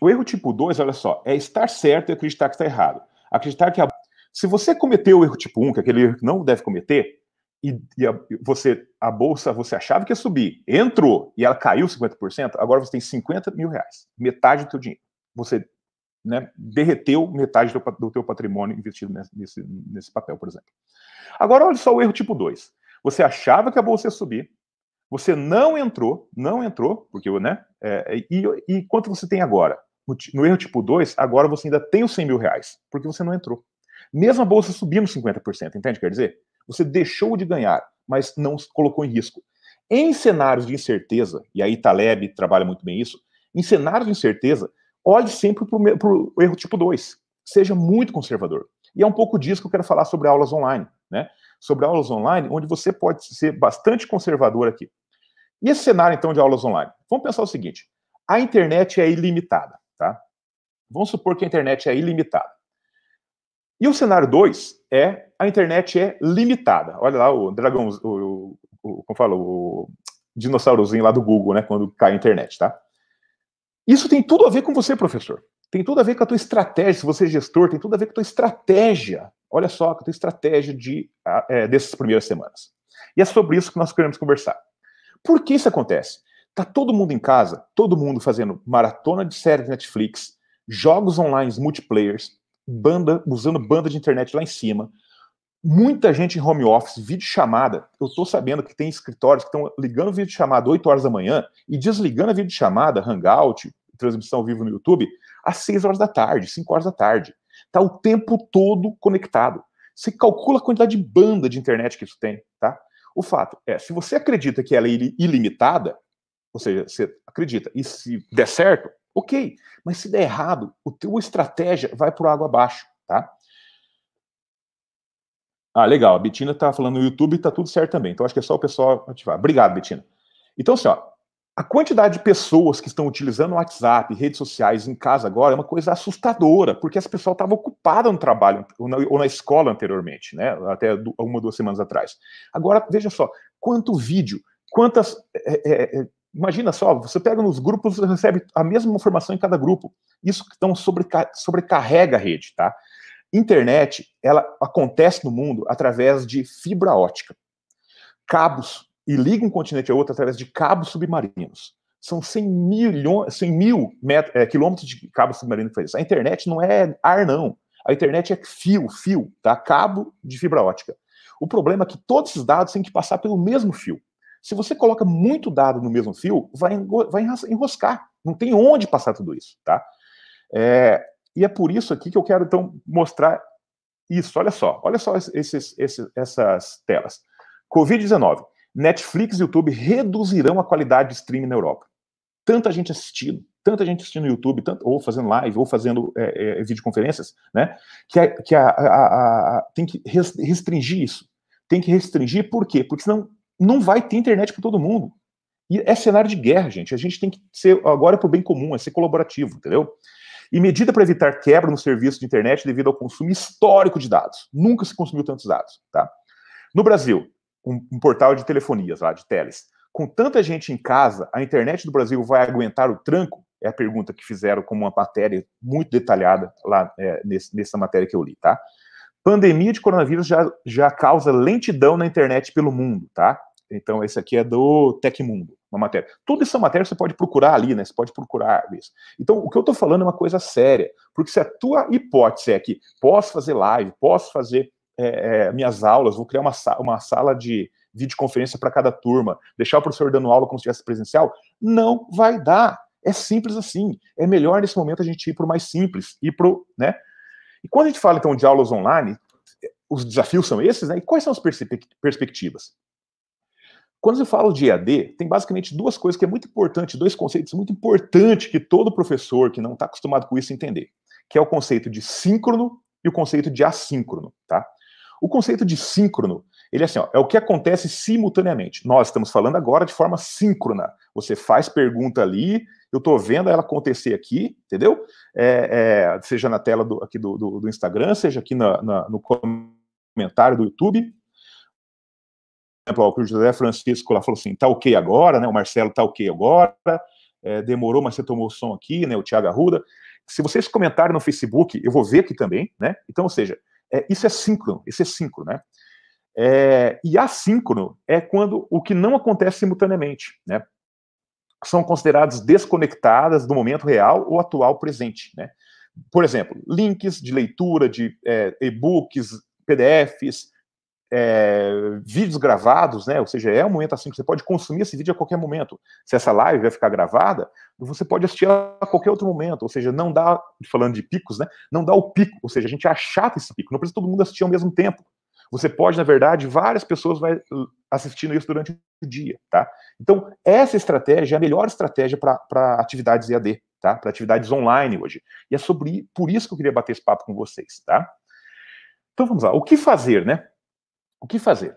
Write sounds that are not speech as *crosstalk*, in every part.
o erro tipo 2, olha só, é estar certo e acreditar que está errado. Acreditar que a... se você cometeu o erro tipo 1, que é aquele erro que não deve cometer, e, e a, você a bolsa você achava que ia subir, entrou e ela caiu 50%, agora você tem 50 mil reais, metade do teu dinheiro. Você né, derreteu metade do, do teu patrimônio investido nesse, nesse, nesse papel, por exemplo. Agora olha só o erro tipo 2. Você achava que a bolsa ia subir, você não entrou, não entrou, porque, né? É, é e, e quanto você tem agora? No, no, erro tipo 2, agora você ainda tem os 100 mil reais, porque você não entrou. Mesmo a bolsa subindo 50%, entende? Quer dizer, você deixou de ganhar, mas não colocou em risco. Em cenários de incerteza, e aí Taleb trabalha muito bem isso, em cenários de incerteza, olhe sempre para o erro tipo 2. Seja muito conservador. E é um pouco disso que eu quero falar sobre aulas online, né? Sobre aulas online, onde você pode ser bastante conservador aqui. E esse cenário, então, de aulas online? Vamos pensar o seguinte: a internet é ilimitada, tá? Vamos supor que a internet é ilimitada. E o cenário 2 é a internet é limitada. Olha lá o dragão, o, o, como falou o dinossaurozinho lá do Google, né? Quando cai a internet, tá? Isso tem tudo a ver com você, professor. Tem tudo a ver com a tua estratégia. Se você é gestor, tem tudo a ver com a tua estratégia. Olha só, com a tua estratégia de, ah, é, dessas primeiras semanas. E é sobre isso que nós queremos conversar. Por que isso acontece? Tá todo mundo em casa, todo mundo fazendo maratona de séries Netflix, jogos online multiplayers, banda, usando banda de internet lá em cima, muita gente em home office, vídeo chamada. Eu estou sabendo que tem escritórios que estão ligando vídeo chamada 8 horas da manhã e desligando a vídeo chamada, hangout, transmissão ao vivo no YouTube, às 6 horas da tarde, 5 horas da tarde. Tá o tempo todo conectado. Você calcula a quantidade de banda de internet que isso tem, tá? O fato é, se você acredita que ela é ilimitada, ou seja, você acredita, e se der certo, ok. Mas se der errado, o teu estratégia vai por água abaixo, tá? Ah, legal. A Betina tá falando no YouTube, tá tudo certo também. Então acho que é só o pessoal ativar. Obrigado, Betina. Então, assim, ó, a quantidade de pessoas que estão utilizando o WhatsApp, redes sociais em casa agora é uma coisa assustadora, porque as pessoas estavam ocupadas no trabalho ou na, ou na, escola anteriormente, né? Até uma ou duas semanas atrás. Agora, veja só, quanto vídeo, quantas. É é, é, é, imagina só, você pega nos grupos, você recebe a mesma informação em cada grupo. Isso então sobreca sobrecarrega a rede, tá? Internet, ela acontece no mundo através de fibra ótica, cabos e liga um continente a outro através de cabos submarinos. São 100, milhões, 100 mil é, quilômetros de cabo submarino que A internet não é ar, não. A internet é fio, fio, tá? Cabo de fibra ótica. O problema é que todos esses dados têm que passar pelo mesmo fio. Se você coloca muito dado no mesmo fio, vai, vai enroscar. Não tem onde passar tudo isso, tá? É, e é por isso aqui que eu quero, então, mostrar isso. Olha só, olha só esses, esses, essas telas. Covid-19. Netflix e YouTube reduzirão a qualidade de streaming na Europa. Tanta gente assistindo, tanta gente assistindo no YouTube, tanto, ou fazendo live, ou fazendo é, é, videoconferências, né? Que, a, que a, a, tem que restringir isso. Tem que restringir por quê? Porque senão não vai ter internet para todo mundo. E é cenário de guerra, gente. A gente tem que ser agora é para o bem comum, é ser colaborativo, entendeu? E medida para evitar quebra no serviço de internet devido ao consumo histórico de dados. Nunca se consumiu tantos dados, tá? No Brasil, um, um portal de telefonias lá, de teles. Com tanta gente em casa, a internet do Brasil vai aguentar o tranco? É a pergunta que fizeram como uma matéria muito detalhada lá é, nesse, nessa matéria que eu li, tá? Pandemia de coronavírus já, já causa lentidão na internet pelo mundo, tá? Então, esse aqui é do Tecmundo, uma matéria. Toda é essa matéria você pode procurar ali, né? Você pode procurar isso. Então, o que eu estou falando é uma coisa séria, porque se a tua hipótese é que posso fazer live, posso fazer é, é, minhas aulas, vou criar uma, uma sala de videoconferência para cada turma, deixar o professor dando aula como se tivesse presencial, não vai dar. É simples assim. É melhor nesse momento a gente ir para o mais simples, ir para né? E quando a gente fala então de aulas online, é, os desafios são esses, né? E quais são as perspectivas? Quando eu falo de EAD, tem basicamente duas coisas que é muito importante, dois conceitos muito importantes que todo professor que não está acostumado com isso entender, que é o conceito de síncrono e o conceito de assíncrono, tá? O conceito de síncrono, ele é assim, ó, é o que acontece simultaneamente. Nós estamos falando agora de forma síncrona. Você faz pergunta ali, eu estou vendo ela acontecer aqui, entendeu? É, é, seja na tela do, aqui do, do, do Instagram, seja aqui na, na, no comentário do YouTube. Por exemplo, ó, o José Francisco lá falou assim, tá ok agora, né? O Marcelo tá ok agora, é, demorou, mas você tomou o som aqui, né? O Tiago Arruda. Se vocês comentarem no Facebook, eu vou ver aqui também, né? Então, ou seja, é, isso é síncrono, isso é síncrono, né? É, e assíncrono é quando o que não acontece simultaneamente, né? São consideradas desconectadas do momento real ou atual presente, né? Por exemplo, links de leitura de é, e-books, PDFs, é, vídeos gravados, né? Ou seja, é um momento assim que você pode consumir esse vídeo a qualquer momento. Se essa live vai ficar gravada, você pode assistir a qualquer outro momento. Ou seja, não dá, falando de picos, né? Não dá o pico. Ou seja, a gente achata esse pico. Não precisa todo mundo assistir ao mesmo tempo. Você pode, na verdade, várias pessoas vai uh, assistindo isso durante o dia, tá? Então, essa estratégia é a melhor estratégia para atividades EAD, tá? Para atividades online hoje. E é sobre por isso que eu queria bater esse papo com vocês, tá? Então vamos lá. O que fazer, né? O que fazer?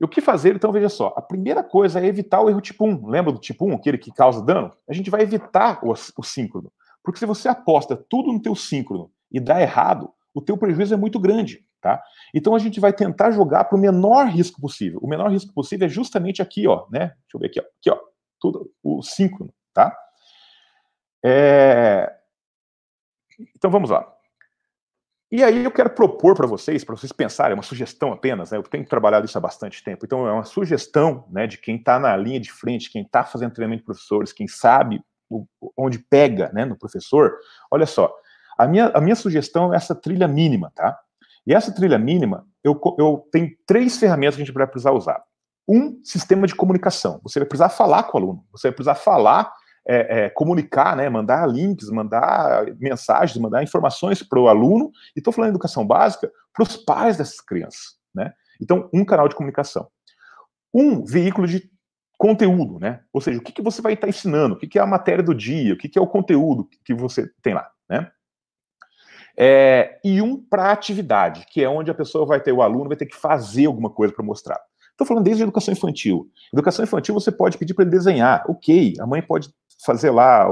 E o que fazer, então, veja só. A primeira coisa é evitar o erro tipo 1. Lembra do tipo 1, aquele que causa dano? A gente vai evitar o, o síncrono. Porque se você aposta tudo no teu síncrono e dá errado, o teu prejuízo é muito grande, tá? Então a gente vai tentar jogar para o menor risco possível. O menor risco possível é justamente aqui, ó, né? Deixa eu ver aqui, ó. Aqui, ó. Tudo, o síncrono, tá? É... Então vamos lá. E aí eu quero propor para vocês, para vocês pensarem, é uma sugestão apenas, né? eu tenho trabalhado isso há bastante tempo, então é uma sugestão né, de quem está na linha de frente, quem está fazendo treinamento de professores, quem sabe o, onde pega né, no professor. Olha só, a minha, a minha sugestão é essa trilha mínima, tá? E essa trilha mínima, eu, eu tenho três ferramentas que a gente vai precisar usar. Um, sistema de comunicação. Você vai precisar falar com o aluno, você vai precisar falar é, é, comunicar, né, mandar links, mandar mensagens, mandar informações para o aluno, e estou falando de educação básica, para os pais dessas crianças. Né? Então, um canal de comunicação. Um veículo de conteúdo, né? Ou seja, o que, que você vai estar tá ensinando, o que, que é a matéria do dia, o que, que é o conteúdo que você tem lá, né? É, e um para atividade, que é onde a pessoa vai ter, o aluno vai ter que fazer alguma coisa para mostrar. Estou falando desde educação infantil. Educação infantil você pode pedir para ele desenhar, ok. A mãe pode fazer lá,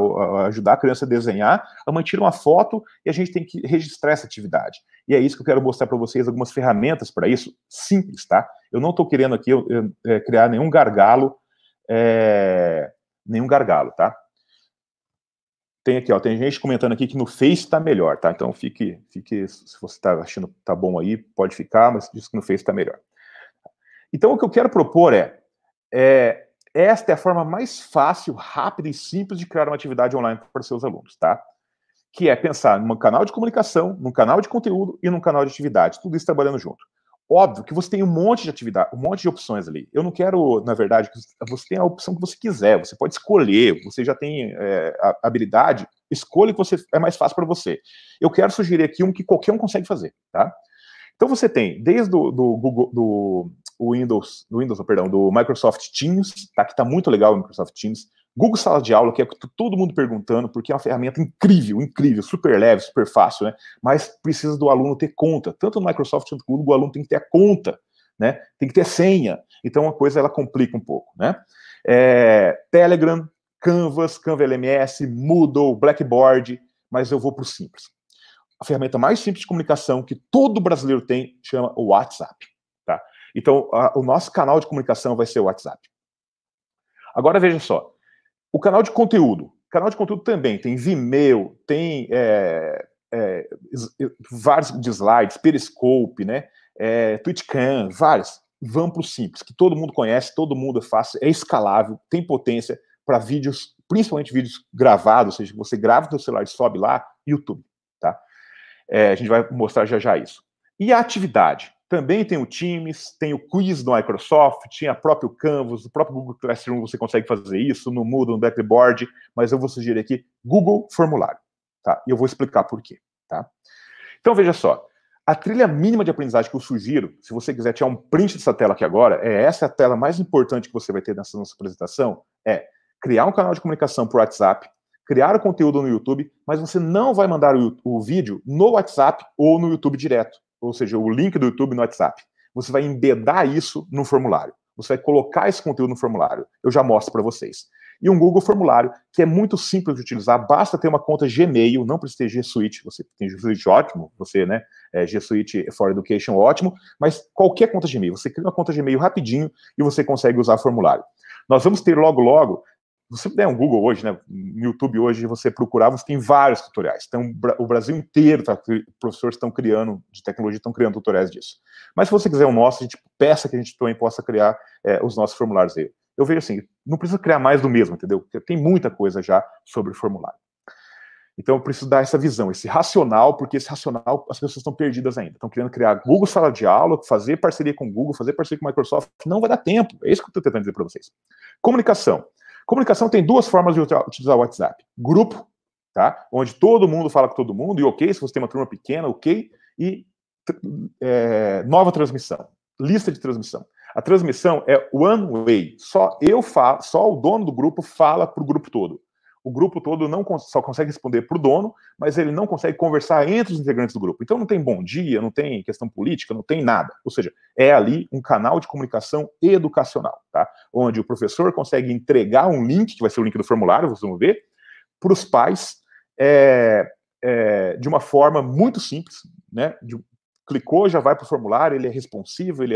ajudar a criança a desenhar, a mãe tira uma foto e a gente tem que registrar essa atividade. E é isso que eu quero mostrar para vocês, algumas ferramentas para isso, simples, tá? Eu não estou querendo aqui eu, eu, é, criar nenhum gargalo, é, nenhum gargalo, tá? Tem aqui, ó, tem gente comentando aqui que no Face está melhor, tá? Então fique, fique se você está achando que tá bom aí, pode ficar, mas diz que no Face está melhor. Então o que eu quero propor é, é esta é a forma mais fácil, rápida e simples de criar uma atividade online para seus alunos, tá? Que é pensar num canal de comunicação, num canal de conteúdo e num canal de atividade, tudo isso trabalhando junto. Óbvio que você tem um monte de atividade, um monte de opções ali. Eu não quero, na verdade, que você tenha a opção que você quiser, você pode escolher, você já tem é, habilidade, escolha o que você, é mais fácil para você. Eu quero sugerir aqui um que qualquer um consegue fazer, tá? Então você tem desde o do Google, do Windows, do Windows, perdão, do Microsoft Teams, tá? Que tá muito legal o Microsoft Teams. Google Sala de Aula, que é todo mundo perguntando, porque é uma ferramenta incrível, incrível, super leve, super fácil, né? Mas precisa do aluno ter conta. Tanto no Microsoft quanto no Google, o aluno tem que ter a conta, né? Tem que ter senha. Então, uma coisa ela complica um pouco, né? É, Telegram, Canvas, Canva LMS, Moodle, Blackboard, mas eu vou para o simples a ferramenta mais simples de comunicação que todo brasileiro tem chama o WhatsApp. Tá? Então, a, o nosso canal de comunicação vai ser o WhatsApp. Agora veja só, o canal de conteúdo. Canal de conteúdo também tem Vimeo, tem é, é, vários de slides, Periscope, né? É, TwitchCam, vários. Vamos para o simples, que todo mundo conhece, todo mundo é fácil, é escalável, tem potência para vídeos, principalmente vídeos gravados, ou seja, você grava o seu celular e sobe lá, YouTube. É, a gente vai mostrar já já isso. E a atividade? Também tem o Teams, tem o Quiz do Microsoft, tem a próprio Canvas, o próprio Google Classroom você consegue fazer isso, no Moodle, no Blackboard, mas eu vou sugerir aqui Google Formulário, tá? E eu vou explicar por quê, tá? Então veja só, a trilha mínima de aprendizagem que eu sugiro, se você quiser tirar um print dessa tela aqui agora, é essa a tela mais importante que você vai ter nessa nossa apresentação, é criar um canal de comunicação por WhatsApp, criar o conteúdo no YouTube, mas você não vai mandar o, o vídeo no WhatsApp ou no YouTube direto, ou seja, o link do YouTube no WhatsApp. Você vai embedar isso no formulário. Você vai colocar esse conteúdo no formulário. Eu já mostro para vocês. E um Google Formulário, que é muito simples de utilizar, basta ter uma conta Gmail, não precisa ter G Suite, você tem G Suite ótimo, você, né, é, G Suite for Education ótimo, mas qualquer conta Gmail, você cria uma conta Gmail rapidinho e você consegue usar o formulário. Nós vamos ter logo, logo, você der um Google hoje, né, no YouTube hoje, você procurar, você tem vários tutoriais. Então, o Brasil inteiro, tá, professores estão criando, de tecnologia, estão criando tutoriais disso. Mas se você quiser o nosso, a gente peça que a gente também possa criar é, os nossos formulários aí. Eu vejo assim, não precisa criar mais do mesmo, entendeu? Porque tem muita coisa já sobre formulário. Então, eu preciso dar essa visão, esse racional, porque esse racional as pessoas estão perdidas ainda. Estão querendo criar Google Sala de Aula, fazer parceria com o Google, fazer parceria com o Microsoft. Não vai dar tempo. É isso que eu estou tentando dizer para vocês. Comunicação. Comunicação tem duas formas de utilizar o WhatsApp: grupo, tá? Onde todo mundo fala com todo mundo, e ok, se você tem uma turma pequena, ok, e é, nova transmissão, lista de transmissão. A transmissão é one way, só eu falo, só o dono do grupo fala para o grupo todo o grupo todo não só consegue responder para o dono, mas ele não consegue conversar entre os integrantes do grupo. Então não tem bom dia, não tem questão política, não tem nada. Ou seja, é ali um canal de comunicação educacional, tá? Onde o professor consegue entregar um link, que vai ser o link do formulário, vocês vão ver, para os pais é, é, de uma forma muito simples, né? De, clicou, já vai para o formulário, ele é responsivo, ele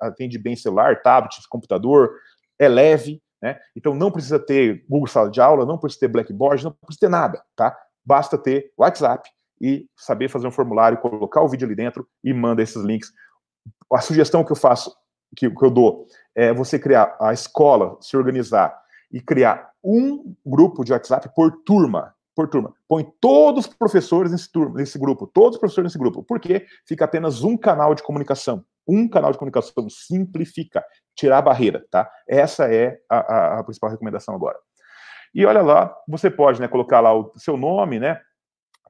atende bem celular, tablet, computador, é leve, né? Então não precisa ter Google Sala de Aula, não precisa ter Blackboard, não precisa ter nada, tá? Basta ter WhatsApp e saber fazer um formulário, colocar o vídeo ali dentro e manda esses links. A sugestão que eu faço, que, que eu dou, é você criar a escola, se organizar e criar um grupo de WhatsApp por turma. Por turma. Põe todos os professores nesse, turma, nesse grupo, todos os professores nesse grupo, porque fica apenas um canal de comunicação. Um canal de comunicação simplifica tirar a barreira, tá? Essa é a, a, a principal recomendação agora. E olha lá, você pode né, colocar lá o seu nome, né?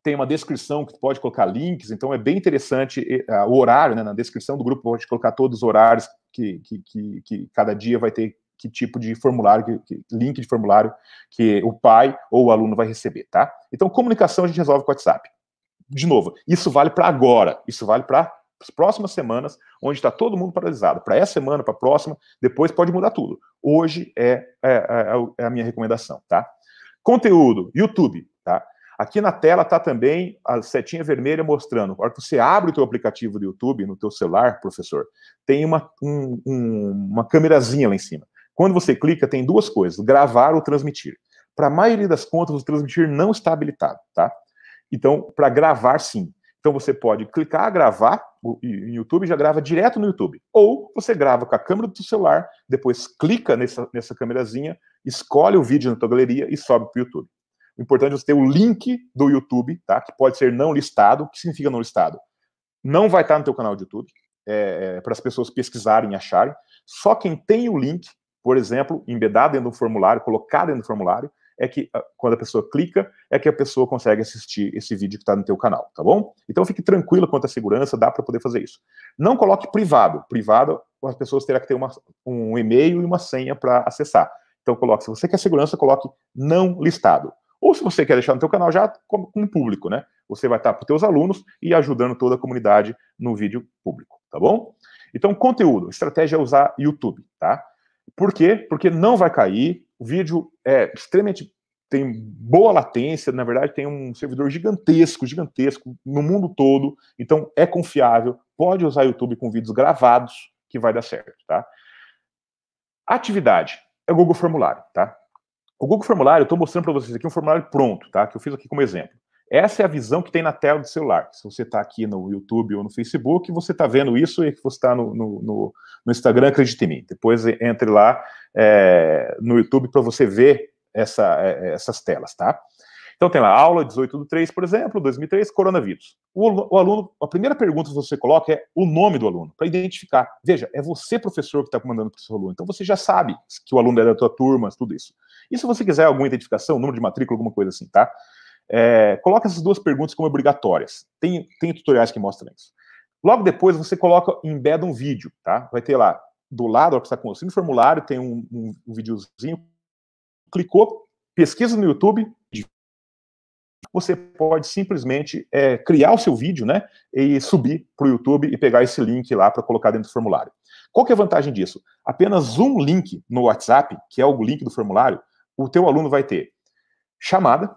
Tem uma descrição que pode colocar links, então é bem interessante uh, o horário, né? Na descrição do grupo pode colocar todos os horários que, que, que, que cada dia vai ter que tipo de formulário, que, que, link de formulário que o pai ou o aluno vai receber, tá? Então, comunicação a gente resolve com o WhatsApp. De novo, isso vale para agora, isso vale para próximas semanas, onde está todo mundo paralisado. Para essa semana, para a próxima, depois pode mudar tudo. Hoje é, é, é, a minha recomendação, tá? Conteúdo, YouTube, tá? Aqui na tela está também a setinha vermelha mostrando. A hora que você abre o teu aplicativo do YouTube no teu celular, professor, tem uma, um, um, uma câmerazinha lá em cima. Quando você clica, tem duas coisas, gravar ou transmitir. Para a maioria das contas, o transmitir não está habilitado, tá? Então, para gravar, sim. Então você pode clicar, gravar em YouTube já grava direto no YouTube. Ou você grava com a câmera do celular, depois clica nessa, nessa câmerazinha, escolhe o vídeo na tua galeria e sobe para o YouTube. O importante é você ter o link do YouTube, tá? Que pode ser não listado. O que significa não listado? Não vai estar no teu canal de YouTube, é, é, para as pessoas pesquisarem e acharem. Só quem tem o link, por exemplo, embedado dentro do formulário, colocado dentro do formulário, é que ah, quando a pessoa clica, é que a pessoa consegue assistir esse vídeo que está no teu canal, tá bom? Então fique tranquilo quanto à segurança, dá para poder fazer isso. Não coloque privado. Privado, as pessoas terão que ter uma, um e-mail e uma senha para acessar. Então coloque, se você quer segurança, coloque não listado. Ou se você quer deixar no teu canal já com, com público, né? Você vai estar para os teus alunos e ajudando toda a comunidade no vídeo público, tá bom? Então, conteúdo, estratégia é usar YouTube, tá? Por quê? Porque não vai cair, o vídeo é extremamente tem boa latência, na verdade tem um servidor gigantesco, gigantesco no mundo todo, então é confiável, pode usar YouTube com vídeos gravados que vai dar certo, tá? Atividade é o Google Formulário, tá? O Google Formulário, eu estou mostrando para vocês aqui um formulário pronto, tá? Que eu fiz aqui como exemplo. Essa é a visão que tem na tela do celular. Se você está aqui no YouTube ou no Facebook, você está vendo isso e que você está no, no, no, no, Instagram, acredite em mim. Depois eh, entre lá é, no YouTube para você ver essa, é, essas telas, tá? Então tem lá, aula 18 do 3, por exemplo, 2003, coronavírus. O, o aluno, a primeira pergunta que você coloca é o nome do aluno, para identificar. Veja, é você, professor, que está comandando para o seu aluno. Então você já sabe que o aluno é da tua turma, tudo isso. E se você quiser alguma identificação, número de matrícula, alguma coisa assim, tá? É, coloca essas duas perguntas como obrigatórias. Tem, tem tutoriais que mostram isso. Logo depois, você coloca, embeda um vídeo, tá? Vai ter lá, do lado, ó, que está com o formulário, tem um, um, um videozinho. Clicou, pesquisa no YouTube, você pode simplesmente é, criar o seu vídeo, né, e subir para o YouTube e pegar esse link lá para colocar dentro do formulário. Qual que é a vantagem disso? Apenas um link no WhatsApp, que é o link do formulário, o teu aluno vai ter chamada,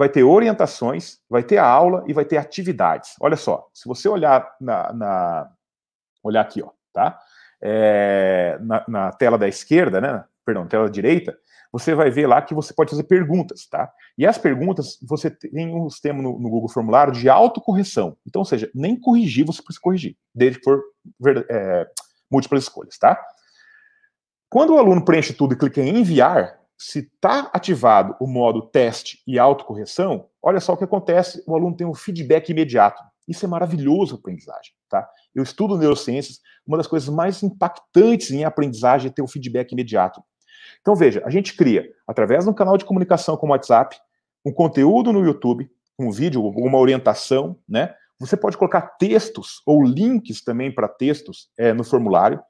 vai ter orientações, vai ter a aula e vai ter atividades. Olha só, se você olhar na, na olhar aqui, ó, tá? É, na, na, tela da esquerda, né? Perdão, tela direita, você vai ver lá que você pode fazer perguntas, tá? E as perguntas, você tem um sistema no, no Google Formulário de autocorreção. Então, ou seja, nem corrigir você precisa corrigir, desde que for é, múltiplas escolhas, tá? Quando o aluno preenche tudo e clica em enviar, se está ativado o modo teste e autocorreção, olha só o que acontece: o aluno tem um feedback imediato. Isso é maravilhoso a aprendizagem, tá? Eu estudo neurociências, uma das coisas mais impactantes em aprendizagem é ter o um feedback imediato. Então veja, a gente cria, através de um canal de comunicação como o WhatsApp, um conteúdo no YouTube, um vídeo, uma orientação, né? Você pode colocar textos ou links também para textos é, no formulário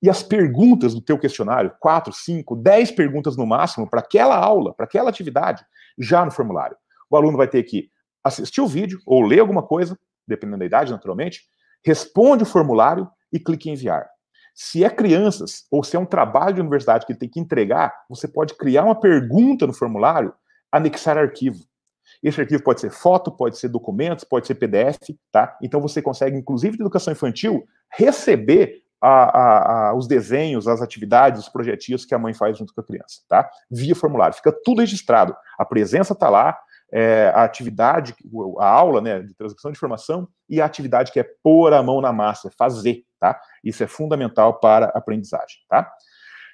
e as perguntas do teu questionário, 4, 5, 10 perguntas no máximo para aquela aula, para aquela atividade, já no formulário. O aluno vai ter que assistir o vídeo ou ler alguma coisa, dependendo da idade, naturalmente, responde o formulário e clique em enviar. Se é crianças ou se é um trabalho de universidade que ele tem que entregar, você pode criar uma pergunta no formulário, anexar arquivo. Esse arquivo pode ser foto, pode ser documentos, pode ser PDF, tá? Então você consegue, inclusive de educação infantil, receber a, a, a, os desenhos, as atividades, os projetinhos que a mãe faz junto com a criança, tá? Via formulário, fica tudo registrado. A presença está lá, é, a atividade, a aula, né, de transmissão de informação e a atividade que é pôr a mão na massa, fazer, tá? Isso é fundamental para a aprendizagem, tá?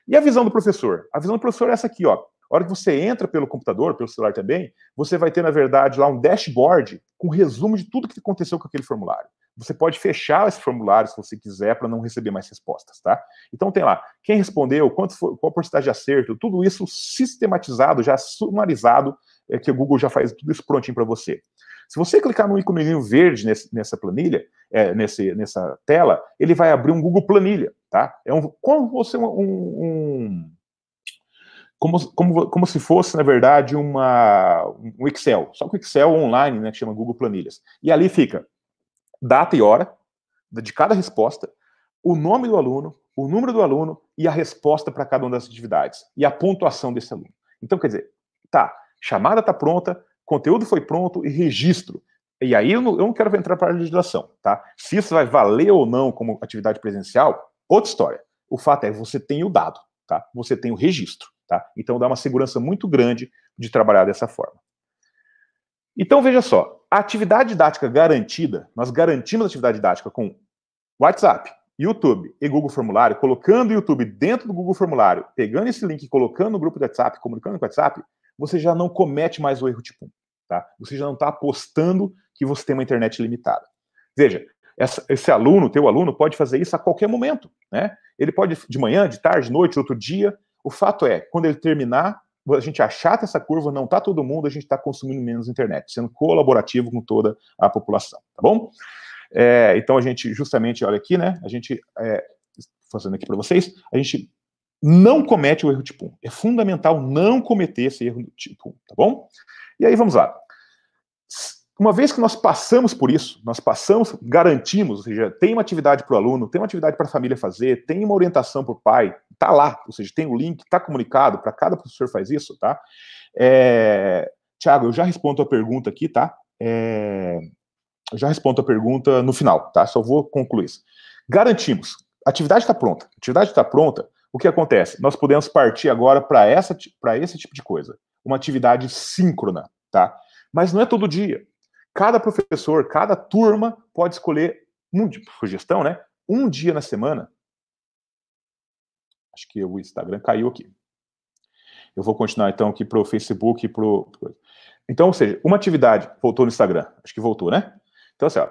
E a visão do professor? A visão do professor é essa aqui, ó. A hora que você entra pelo computador, pelo celular também, você vai ter, na verdade, lá um dashboard com resumo de tudo que aconteceu com aquele formulário. Você pode fechar esse formulário se você quiser para não receber mais respostas, tá? Então tem lá quem respondeu, quanto foi, qual a porcentagem de acerto, tudo isso sistematizado, já sumarizado, é, que o Google já faz tudo isso prontinho para você. Se você clicar no íconezinho verde nesse, nessa planilha, é, nesse, nessa tela, ele vai abrir um Google Planilha, tá? É um, como você um, um como, como, como se fosse, na verdade, uma, um Excel, só que o Excel online, né, que chama Google Planilhas. E ali fica data e hora de cada resposta, o nome do aluno, o número do aluno e a resposta para cada uma das atividades e a pontuação desse aluno. Então, quer dizer, tá, chamada está pronta, conteúdo foi pronto e registro. E aí eu não, eu não quero entrar para a legislação, tá? Se isso vai valer ou não como atividade presencial, outra história. O fato é você tem o dado, tá? Você tem o registro, tá? Então dá uma segurança muito grande de trabalhar dessa forma. Então veja só, a atividade didática garantida, nós garantimos a atividade didática com WhatsApp, YouTube e Google Formulário, colocando o YouTube dentro do Google Formulário, pegando esse link e colocando no grupo do WhatsApp, comunicando com o WhatsApp, você já não comete mais o erro tipo 1, tá? Você já não está apostando que você tem uma internet limitada. Veja, essa, esse aluno, teu aluno, pode fazer isso a qualquer momento, né? Ele pode de manhã, de tarde, de noite, outro dia. O fato é, quando ele terminar a gente achata essa curva, não está todo mundo, a gente está consumindo menos internet, sendo colaborativo com toda a população, tá bom? É, então a gente, justamente, olha aqui, né? A gente, é, fazendo aqui para vocês, a gente não comete o erro tipo 1. É fundamental não cometer esse erro tipo 1, tá bom? E aí vamos lá. Uma vez que nós passamos por isso, nós passamos, garantimos, ou seja, tem uma atividade para o aluno, tem uma atividade para a família fazer, tem uma orientação para o pai, tá lá, ou seja, tem o link, tá comunicado, para cada professor faz isso, tá? É, Tiago, eu já respondo a pergunta aqui, tá? É, eu já respondo a pergunta no final, tá? Só vou concluir isso. Garantimos, a atividade está pronta. A atividade está pronta, o que acontece? Nós podemos partir agora para essa para esse tipo de coisa, uma atividade síncrona, tá? Mas não é todo dia. Cada professor, cada turma pode escolher um sugestão, né? Um dia na semana Acho que o Instagram caiu aqui. Eu vou continuar então aqui para o Facebook. Pro... Então, ou seja, uma atividade voltou no Instagram. Acho que voltou, né? Então, assim, ó,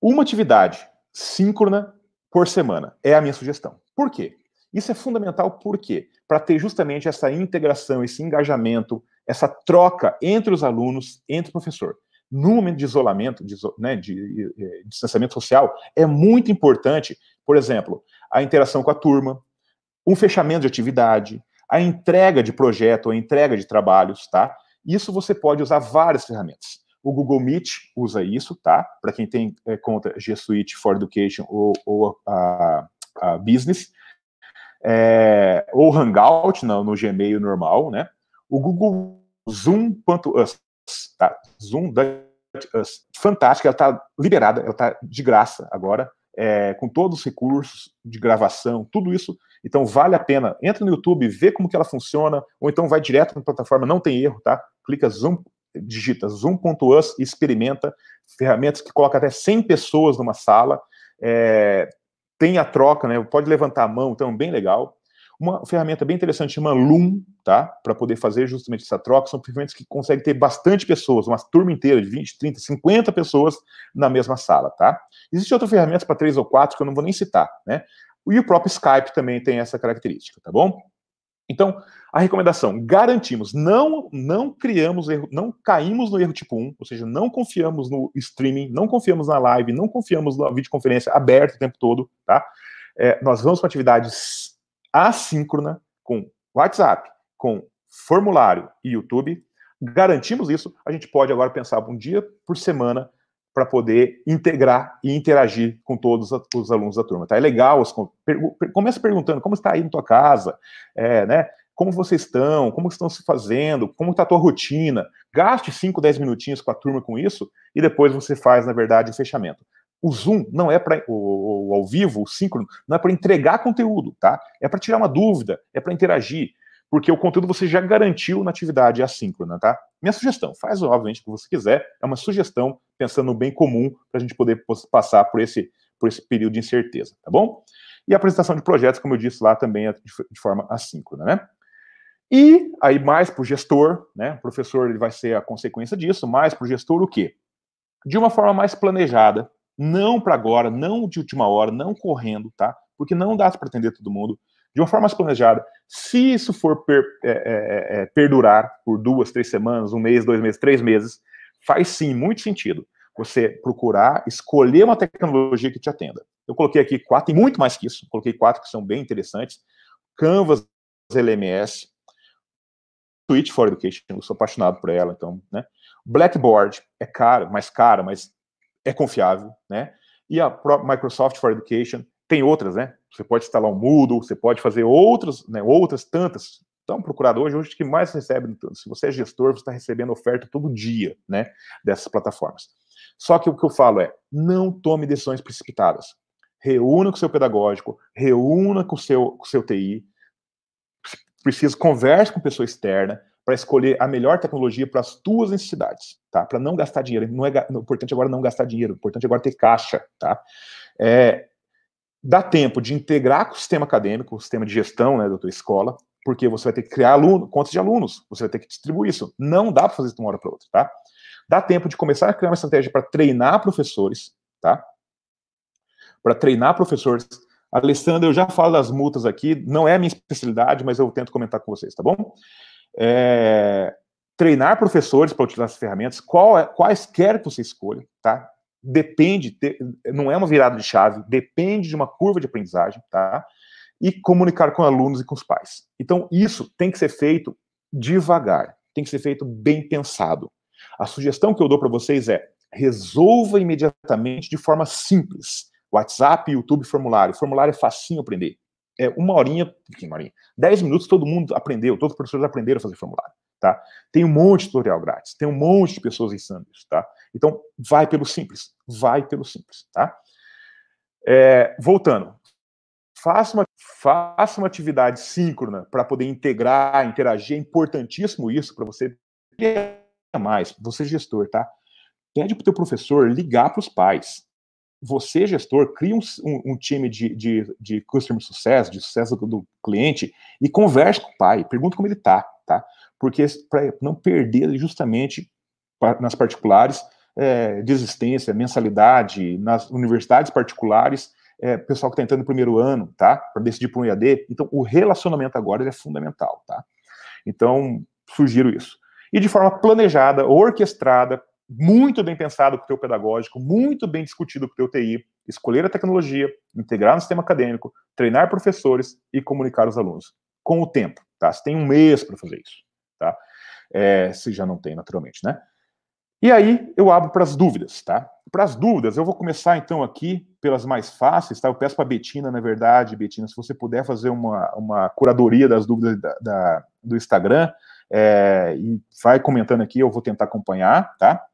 uma atividade síncrona por semana é a minha sugestão. Por quê? Isso é fundamental porque para ter justamente essa integração, esse engajamento, essa troca entre os alunos, entre o professor. No momento de isolamento, de, né, de, de, eh, de eh, distanciamento social, é muito importante, por exemplo, a interação com a turma, um fechamento de atividade, a entrega de projeto, a entrega de trabalhos, tá? Isso você pode usar várias ferramentas. O Google Meet usa isso, tá? Para quem tem é, conta G Suite for Education ou, ou a, a, Business, é, ou Hangout no, no, Gmail normal, né? O Google Zoom tá? Zoom fantástica, ela está liberada, ela está de graça agora é, com todos os recursos de gravação, tudo isso. Então vale a pena. Entra no YouTube, vê como que ela funciona, ou então vai direto na plataforma, não tem erro, tá? Clica Zoom, digita zoom.us e experimenta ferramentas que coloca até 100 pessoas numa sala. É, tem a troca, né? Pode levantar a mão, então bem legal. Uma ferramenta bem interessante chama Loom, tá? Para poder fazer justamente essa troca. São ferramentas que conseguem ter bastante pessoas, uma turma inteira de 20, 30, 50 pessoas na mesma sala, tá? Existe outra ferramenta para três ou quatro que eu não vou nem citar, né? E o próprio Skype também tem essa característica, tá bom? Então, a recomendação, garantimos, não não criamos erro, não caímos no erro tipo 1, ou seja, não confiamos no streaming, não confiamos na live, não confiamos na videoconferência aberta o tempo todo, tá? É, nós vamos para atividades assíncrona com WhatsApp, com formulário e YouTube. Garantimos isso. A gente pode agora pensar um dia por semana para poder integrar e interagir com todos os alunos da turma. Tá? É legal. Começa perguntando como está aí na tua casa, é, né? Como vocês estão? Como estão se fazendo? Como está a tua rotina? Gaste 5, 10 minutinhos com a turma com isso e depois você faz, na verdade, o fechamento. O Zoom não é para o, o, ao vivo, o síncrono, não é para entregar conteúdo, tá? É para tirar uma dúvida, é para interagir, porque o conteúdo você já garantiu na atividade assíncrona, tá? Minha sugestão, faz obviamente o que você quiser, é uma sugestão pensando no bem comum para a gente poder passar por esse por esse período de incerteza, tá bom? E a apresentação de projetos, como eu disse lá, também é de forma assíncrona, né? E aí mais para o gestor, né? O professor ele vai ser a consequência disso, mais para o gestor o quê? De uma forma mais planejada, não para agora, não de última hora, não correndo, tá? Porque não dá para atender todo mundo. De uma forma planejada, se isso for per, é é, é, é, perdurar por duas, três semanas, um mês, dois meses, três meses, faz sim muito sentido você procurar escolher uma tecnologia que te atenda. Eu coloquei aqui quatro, e muito mais que isso, coloquei quatro que são bem interessantes: Canvas LMS, Twitch for Education, eu sou apaixonado por ela, então, né? Blackboard é caro, mais caro, mas é confiável, né? E a Microsoft for Education tem outras, né? Você pode instalar um Moodle, você pode fazer outras, né? Outras tantas. Então, procurador hoje, hoje é que mais recebe, se você é gestor, você está recebendo oferta todo dia, né? Dessas plataformas. Só que o que eu falo é, não tome decisões precipitadas. Reúna com o seu pedagógico, reúna com o seu, com o seu TI, Precisa converse com pessoa externa, para escolher a melhor tecnologia para as tuas necessidades, tá? Para não gastar dinheiro. Não é, o importante agora não gastar dinheiro, o importante agora é ter caixa, tá? É, dá tempo de integrar com o sistema acadêmico, o sistema de gestão né, da tua escola, porque você vai ter que criar aluno, contas de alunos, você vai ter que distribuir isso. Não dá para fazer isso de uma hora para outra, tá? Dá tempo de começar a criar uma estratégia para treinar professores, tá? Para treinar professores. Alessandra, eu já falo das multas aqui, não é minha especialidade, mas eu tento comentar com vocês, tá bom? É, treinar professores para utilizar essas ferramentas, qual é, quaisquer que você escolha, tá? Depende, não é uma virada de chave, depende de uma curva de aprendizagem, tá? E comunicar com alunos e com os pais. Então, isso tem que ser feito devagar, tem que ser feito bem pensado. A sugestão que eu dou para vocês é: resolva imediatamente de forma simples. WhatsApp, YouTube, formulário. formulário é facinho aprender é, uma horinha, enfim, 10 minutos todo mundo aprendeu, todos os professores aprenderam a fazer formulário, tá? Tem um monte de tutorial grátis, tem um monte de pessoas ensinando isso, tá? Então, vai pelo simples, vai pelo simples, tá? É, voltando, faça uma, faça uma atividade síncrona para poder integrar, interagir, é importantíssimo isso para você mais, você gestor, tá? Pede para o teu professor ligar para os pais, você, gestor, cria um, um, um time de, de, de customer success, de sucesso do, do, cliente, e converse com o pai, pergunta como ele tá, tá? Porque para não perder justamente nas particulares, é, desistência, mensalidade, nas universidades particulares, é, pessoal que está entrando no primeiro ano, tá? Para decidir para um IAD. Então, o relacionamento agora é fundamental, tá? Então, sugiro isso. E de forma planejada, orquestrada, muito bem pensado com o teu pedagógico, muito bem discutido com o teu TI, escolher a tecnologia, integrar no sistema acadêmico, treinar professores e comunicar os alunos. Com o tempo, tá? Você tem um mês para fazer isso, tá? É, se já não tem, naturalmente, né? E aí eu abro para as dúvidas, tá? Para as dúvidas, eu vou começar então aqui pelas mais fáceis, tá? Eu peço para a Betina, na verdade, Betina, se você puder fazer uma, uma curadoria das dúvidas da, da do Instagram é, e vai comentando aqui, eu vou tentar acompanhar, tá?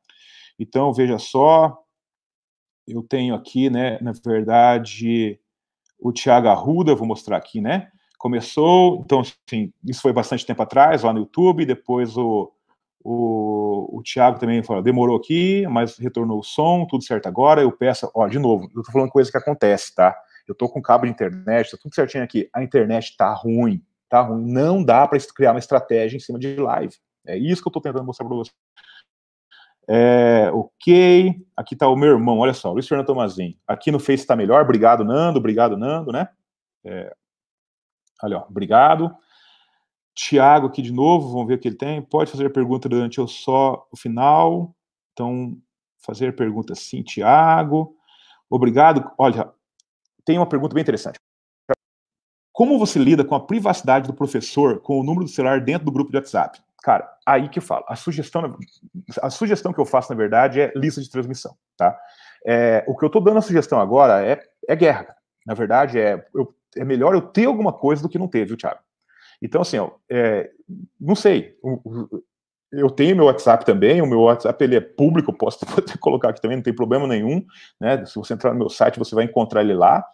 Então, veja só, eu tenho aqui, né, na verdade, o Tiago Arruda, vou mostrar aqui, né? Começou, então, assim, isso foi bastante tempo atrás, lá no YouTube, depois o, o, o Tiago também falou, demorou aqui, mas retornou o som, tudo certo agora, eu peço, ó, de novo, eu tô falando coisa que acontece, tá? Eu tô com cabo de internet, tá tudo certinho aqui, a internet tá ruim, tá ruim, não dá para criar uma estratégia em cima de live, é isso que eu tô tentando mostrar para vocês. É, ok. Aqui está o meu irmão, olha só, Luiz Fernando Tomazin. Aqui no Face está melhor. Obrigado, Nando. Obrigado, Nando, né? É, olha, ó, obrigado. Tiago aqui de novo, vamos ver o que ele tem. Pode fazer pergunta durante ou só o final. Então, fazer pergunta sim, Tiago. Obrigado. Olha, tem uma pergunta bem interessante. Como você lida com a privacidade do professor com o número do celular dentro do grupo de WhatsApp? Cara, aí que eu falo. A sugestão, a sugestão que eu faço, na verdade, é lista de transmissão, tá? É, o que eu tô dando a sugestão agora é, é guerra. Na verdade, é, eu, é melhor eu ter alguma coisa do que não ter, viu, Thiago? Então, assim, eu é, não sei. Eu tenho meu WhatsApp também, o meu WhatsApp ele é público, posso até *laughs* colocar aqui também, não tem problema nenhum. Né? Se você entrar no meu site, você vai encontrar ele lá.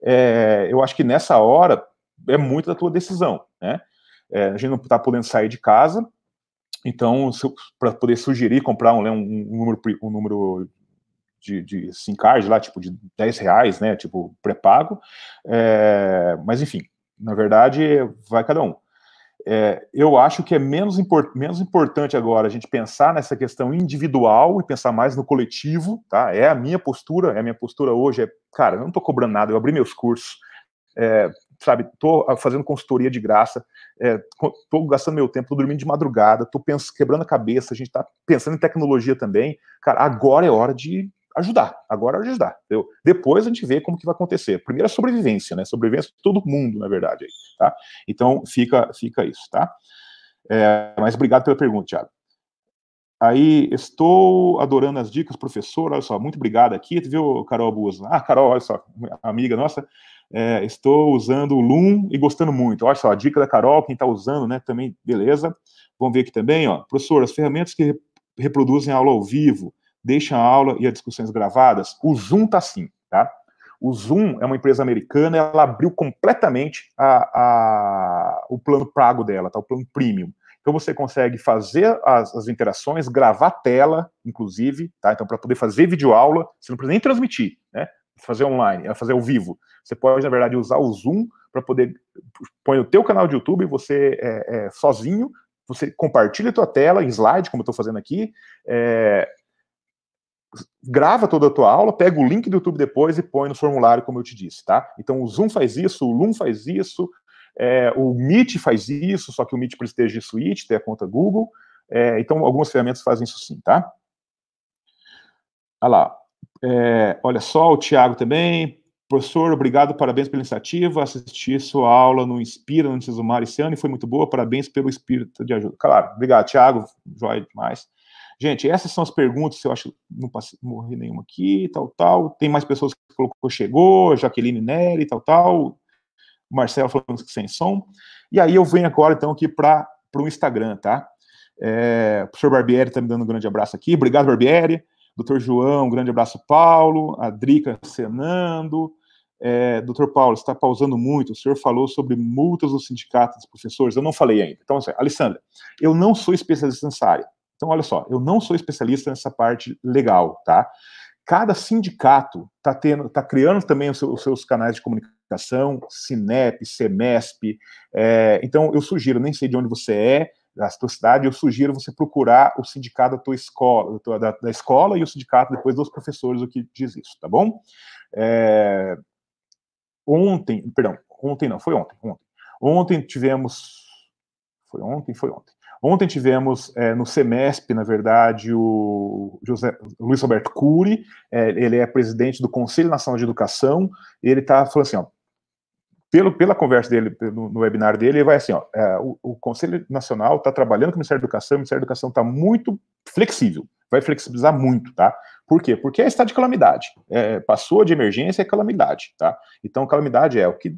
É, eu acho que nessa hora é muito da tua decisão. Né? É, a gente não está podendo sair de casa, então, para poder sugerir comprar um, né, um, um número, um número de, de SIM card lá, tipo de 10 reais, né? Tipo, pré-pago. É, mas, enfim, na verdade, vai cada um. É, eu acho que é menos, import, menos importante agora a gente pensar nessa questão individual e pensar mais no coletivo, tá? É a minha postura, é a minha postura hoje, é, cara, eu não tô cobrando nada, eu abri meus cursos, é, sabe, tô ah, fazendo consultoria de graça, é, tô gastando meu tempo, tô dormindo de madrugada, tô pensando, quebrando a cabeça, a gente tá pensando em tecnologia também. Cara, agora é hora de ajudar, agora é hora de ajudar, entendeu? Depois a gente vê como que vai acontecer. Primeiro é sobrevivência, né? Sobrevivência de todo mundo, na verdade, aí, tá? Então fica, fica isso, tá? É, mas obrigado pela pergunta, Thiago. Aí, estou adorando as dicas, professor. Olha só, muito obrigado aqui, viu, Carol Abuso? Ah, Carol, olha só, amiga nossa. É, estou usando o Loom e gostando muito. Olha só, a dica da Carol, quem está usando, né? Também, beleza. Vamos ver aqui também, ó. Professor, as ferramentas que reproduzem a aula ao vivo, deixam a aula e as discussões gravadas. O Zoom tá assim, tá? O Zoom é uma empresa americana, ela abriu completamente a, a, o plano pago dela, tá? O plano premium. Então você consegue fazer as, as interações, gravar tela, inclusive, tá? Então para poder fazer videoaula, você não precisa nem transmitir, né? fazer online, a fazer ao vivo. Você pode, na verdade, usar o Zoom para poder põe o teu canal de YouTube, você é, é, sozinho, você compartilha a tua tela em slide, como eu estou fazendo aqui, é, grava toda a tua aula, pega o link do YouTube depois e põe no formulário, como eu te disse, tá? Então o Zoom faz isso, o Loom faz isso, é, o Meet faz isso, só que o Meet precisa de suíte, ter a conta Google, é, então algumas ferramentas fazem isso sim, tá? Olha lá, é, olha só, o Tiago também. Professor, obrigado, parabéns pela iniciativa. Assisti sua aula no Inspira, no Cisumar esse ano e foi muito boa. Parabéns pelo espírito de ajuda. Claro, obrigado, Tiago. Joia demais. Gente, essas são as perguntas, eu acho, não passei, morri nenhuma aqui, tal, tal. Tem mais pessoas que colocou, chegou, Jaqueline Nery, tal, tal. Marcelo falando sem som. E aí eu venho agora, então, aqui para o Instagram, tá? É, o professor Barbieri está me dando um grande abraço aqui. Obrigado, Barbieri. Doutor João, um grande abraço, Paulo, a Drica Senando. É, doutor Paulo, está pausando muito, o senhor falou sobre multas do sindicato dos professores, eu não falei ainda. Então, assim, Alessandra, eu não sou especialista nessa área. Então, olha só, eu não sou especialista nessa parte legal, tá? Cada sindicato está tá criando também os seus, os seus canais de comunicação, Sinep, Semesp. É, então, eu sugiro, nem sei de onde você é, da sua cidade, eu sugiro você procurar o sindicato da tua escola, da, da escola e o sindicato depois dos professores, o que diz isso, tá bom? É, ontem, perdão, ontem não, foi ontem, ontem. Ontem tivemos, foi ontem, foi ontem. Ontem tivemos é, no semesp na verdade, o José, Luiz alberto Cury, é, ele é presidente do Conselho Nacional de Educação, ele está falando assim, ó, pelo, pela conversa dele, pelo, no webinar dele, ele vai assim, ó, é, o, o, Conselho Nacional está trabalhando com o Ministério da Educação, o Ministério da Educação está muito flexível, vai flexibilizar muito, tá? Por quê? Porque é estado de calamidade, é, passou de emergência é calamidade, tá? Então, calamidade é o que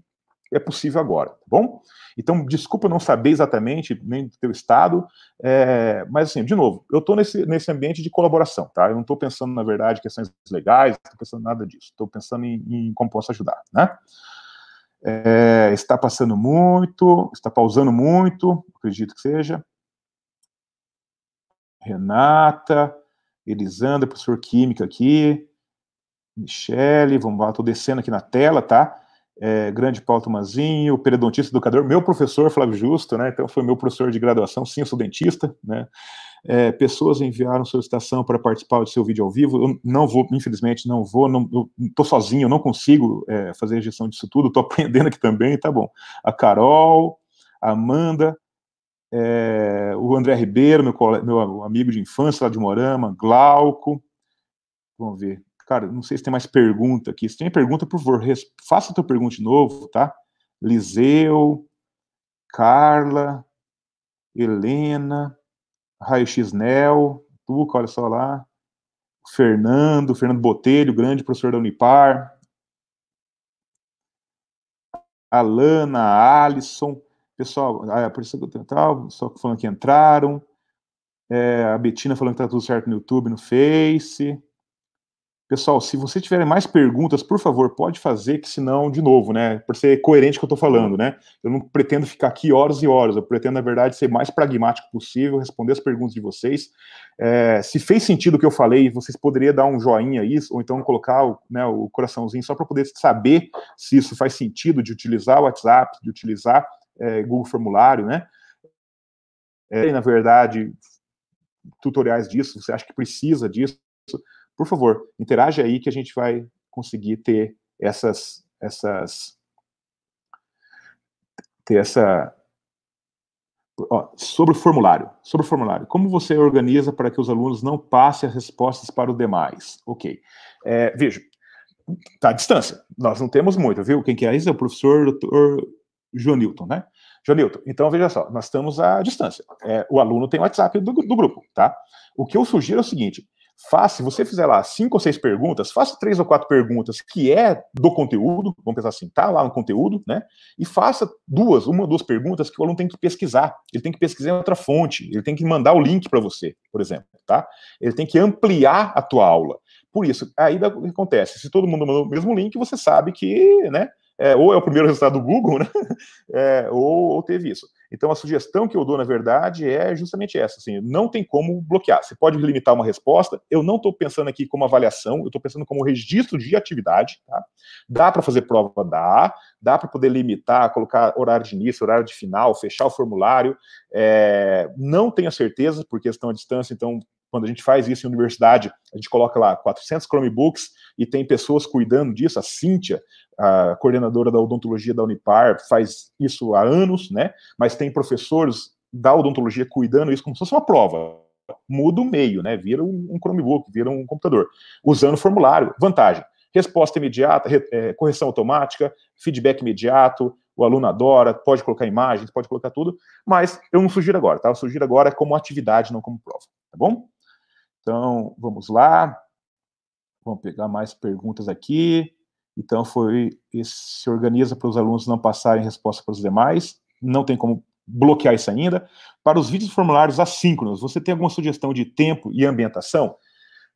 é possível agora, tá bom? Então, desculpa não saber exatamente nem do teu estado, é, mas assim, de novo, eu estou nesse, nesse ambiente de colaboração, tá? Eu não estou pensando, na verdade, questões legais, não estou pensando nada disso, estou pensando em, em como posso ajudar, né? é, está passando muito, está pausando muito, acredito que seja. Renata, Elisandra, professor Química aqui, Michele, vamos lá, estou descendo aqui na tela, tá? É, grande Paulo Tomazinho, periodontista educador, meu professor Flávio Justo, né? Então foi meu professor de graduação, sim, eu sou dentista, né? é, pessoas enviaram solicitação para participar do seu vídeo ao vivo. Eu não vou, infelizmente, não vou, não, eu estou sozinho, não consigo é, fazer a gestão disso tudo, estou *laughs* aprendendo aqui também, tá bom. A Carol, a Amanda, é, o André Ribeiro, meu, meu amigo de infância lá de Morama, Glauco, vamos ver. Cara, não sei se tem mais pergunta aqui. Se tem pergunta, por favor, faça a tua pergunta de novo, tá? Liseu, Carla, Helena, Raio X Nel, Tuca, olha só lá. Fernando, Fernando Botelho, grande professor da Unipar. Alana, Alisson, pessoal, a professora tal, só falando que entraram. É, a Betina falando que tá tudo certo no YouTube, no Face. Pessoal, se você tiver mais perguntas, por favor, pode fazer, que senão, de novo, né? Por ser coerente com o que eu estou falando, né? Eu não pretendo ficar aqui horas e horas, eu pretendo, na verdade, ser mais pragmático possível, responder as perguntas de vocês. É, se fez sentido o que eu falei, vocês poderiam dar um joinha aí, ou então colocar o, né, o coraçãozinho só para poder saber se isso faz sentido de utilizar o WhatsApp, de utilizar é, Google Formulário, né? É, na verdade, tutoriais disso, você acha que precisa disso por favor, interage aí que a gente vai conseguir ter essas essas ter essa ó, sobre o formulário, sobre o formulário. Como você organiza para que os alunos não passem as respostas para os demais? OK. É, veja, tá à distância. Nós não temos muito, viu? Quem que é isso é o professor doutor João Newton, né? Jonilton, então veja só, nós estamos à distância. É, o aluno tem o WhatsApp do, do, grupo, tá? O que eu sugiro é o seguinte: faça, se você fizer lá cinco ou seis perguntas, faça três ou quatro perguntas que é do conteúdo, vamos pensar assim, tá lá no conteúdo, né? E faça duas, uma ou duas perguntas que o aluno tem que pesquisar. Ele tem que pesquisar em outra fonte, ele tem que mandar o link para você, por exemplo, tá? Ele tem que ampliar a tua aula. Por isso, aí acontece, se todo mundo mandou o mesmo link, você sabe que, né? É, ou é o primeiro resultado do Google, *laughs* né? É, ou, ou teve isso. Então, a sugestão que eu dou, na verdade, é justamente essa. Assim, não tem como bloquear. Você pode limitar uma resposta. Eu não estou pensando aqui como avaliação, eu estou pensando como registro de atividade. Tá? Dá para fazer prova? Dá. Dá para poder limitar, colocar horário de início, horário de final, fechar o formulário. É, não tenho certeza, por questão à distância, então quando a gente faz isso em universidade, a gente coloca lá 400 Chromebooks e tem pessoas cuidando disso. A Cíntia, a coordenadora da odontologia da Unipar, faz isso há anos, né? Mas tem professores da odontologia cuidando isso como se fosse uma prova. Muda o meio, né? Vira um Chromebook, vira um computador. Usando formulário, vantagem. Resposta imediata, é, correção automática, feedback imediato, o aluno adora, pode colocar imagens, pode colocar tudo, mas eu não sugiro agora, tá? Eu sugiro agora como atividade, não como prova, tá bom? Então, vamos lá. Vamos pegar mais perguntas aqui. Então, foi se organiza para os alunos não passarem resposta para os demais. Não tem como bloquear isso ainda. Para os vídeos formulários assíncronos, você tem alguma sugestão de tempo e ambientação?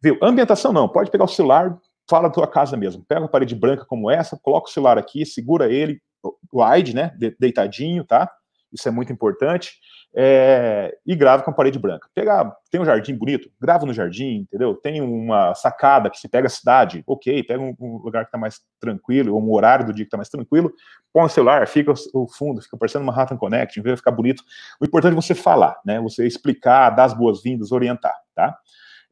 Viu? Ambientação não, pode pegar o celular, fala da tua casa mesmo. Pega uma parede branca como essa, coloca o celular aqui, segura ele, wide, né? Deitadinho, tá? isso é muito importante. É, e grava com a parede branca. Pega, tem um jardim bonito, grava no jardim, entendeu? Tem uma sacada que se pega a cidade, ok, pega um, um lugar que está mais tranquilo, ou um horário do dia que está mais tranquilo, põe o celular, fica o fundo, fica parecendo uma Manhattan Connect, vai ficar bonito. O importante é você falar, né? Você explicar, dar as boas-vindas, orientar, tá?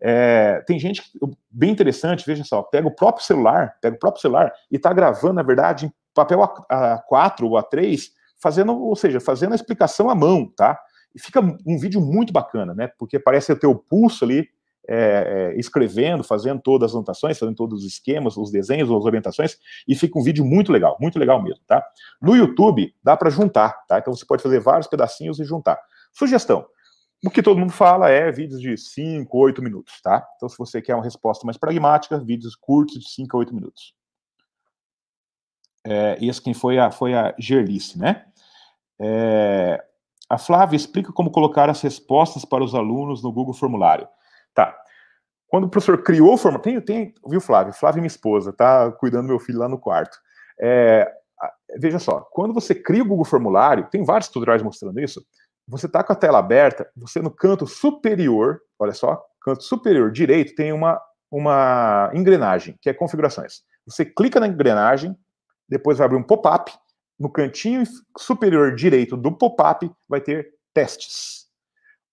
É, tem gente bem interessante, veja só, pega o próprio celular, pega o próprio celular e está gravando, na verdade, em papel A4 ou A3, fazendo, ou seja, fazendo a explicação à mão, tá? E fica um vídeo muito bacana, né? Porque parece o teu pulso ali, é, é, escrevendo, fazendo todas as anotações, fazendo todos os esquemas, os desenhos, as orientações, e fica um vídeo muito legal, muito legal mesmo, tá? No YouTube dá para juntar, tá? Então você pode fazer vários pedacinhos e juntar. Sugestão: o que todo mundo fala é vídeos de 5, 8 minutos, tá? Então se você quer uma resposta mais pragmática, vídeos curtos de 5 a 8 minutos. É, esse quem foi a, foi a Gerlice, né? É, a Flávia explica como colocar as respostas para os alunos no Google Formulário. Tá. Quando o professor criou o formulário, tem, tem, viu, Flávia? Flávia, é minha esposa, tá cuidando do meu filho lá no quarto. É, veja só, quando você cria o Google Formulário, tem vários tutoriais mostrando isso. Você tá com a tela aberta, você no canto superior, olha só, canto superior direito tem uma uma engrenagem, que é configurações. Você clica na engrenagem, depois vai abrir um pop-up no cantinho superior direito do pop-up, vai ter testes.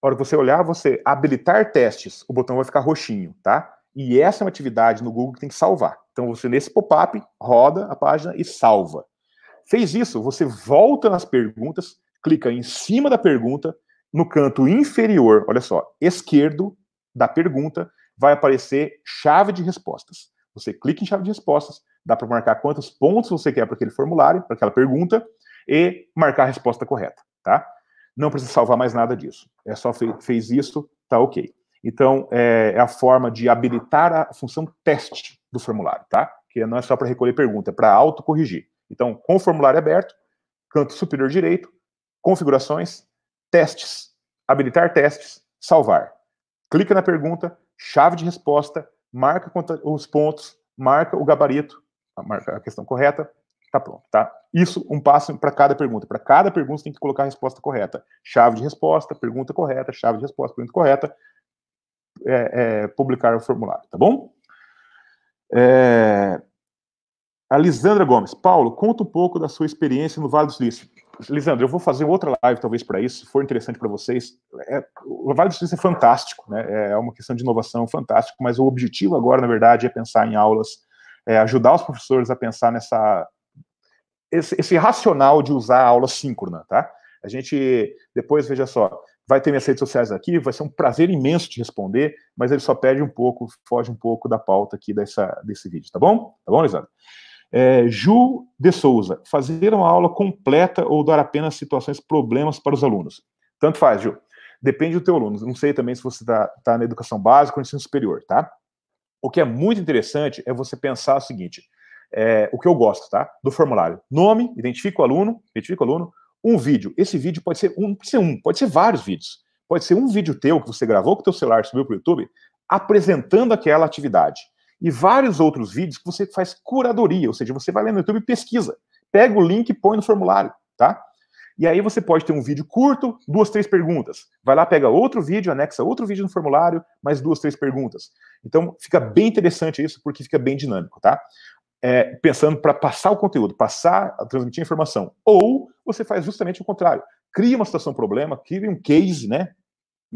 Na hora que você olhar, você habilitar testes, o botão vai ficar roxinho, tá? E essa é uma atividade no Google que tem que salvar. Então você, nesse pop-up, roda a página e salva. Fez isso, você volta nas perguntas, clica em cima da pergunta, no canto inferior, olha só, esquerdo da pergunta, vai aparecer chave de respostas. Você clica em chave de respostas, dá para marcar quantos pontos você quer para aquele formulário, para aquela pergunta, e marcar a resposta correta, tá? Não precisa salvar mais nada disso. É só fe fez isso, tá ok. Então, é, é a forma de habilitar a função teste do formulário, tá? Que não é só para recolher pergunta, é para autocorrigir. Então, com o formulário aberto, canto superior direito, configurações, testes, habilitar testes, salvar. Clica na pergunta, chave de resposta, marca os pontos, marca o gabarito, a, questão correta, tá pronto, tá? Isso, um passo para cada pergunta. Para cada pergunta, você tem que colocar a resposta correta. Chave de resposta, pergunta correta, chave de resposta, pergunta correta, é, é, publicar o formulário, tá bom? É... A Lisandra Gomes. Paulo, conta um pouco da sua experiência no Vale do Silício. Lisandra, eu vou fazer outra live, talvez, para isso, se for interessante para vocês. É, o Vale do Silício é fantástico, né? É uma questão de inovação fantástico, mas o objetivo agora, na verdade, é pensar em aulas é, ajudar os professores a pensar nessa esse, esse, racional de usar a aula síncrona, tá? A gente depois veja só, vai ter minhas redes sociais aqui, vai ser um prazer imenso te responder, mas ele só pede um pouco, foge um pouco da pauta aqui dessa, desse vídeo, tá bom? Tá bom, Lisandro? É, Ju de Souza, fazer uma aula completa ou dar apenas situações, problemas para os alunos? Tanto faz, Ju. Depende do teu aluno. Não sei também se você está tá na educação básica ou ensino superior, tá? O que é muito interessante é você pensar o seguinte: é, o que eu gosto, tá? Do formulário. Nome, identifica o aluno, identifica o aluno, um vídeo. Esse vídeo pode ser um, pode ser um, pode ser vários vídeos. Pode ser um vídeo teu que você gravou com o teu celular, subiu para o YouTube, apresentando aquela atividade. E vários outros vídeos que você faz curadoria, ou seja, você vai lá no YouTube e pesquisa. Pega o link e põe no formulário, tá? E aí você pode ter um vídeo curto, duas, três perguntas. Vai lá, pega outro vídeo, anexa outro vídeo no formulário, mais duas, três perguntas. Então fica bem interessante isso, porque fica bem dinâmico, tá? É, pensando para passar o conteúdo, passar, transmitir informação. Ou você faz justamente o contrário. Cria uma situação problema, cria um case, né?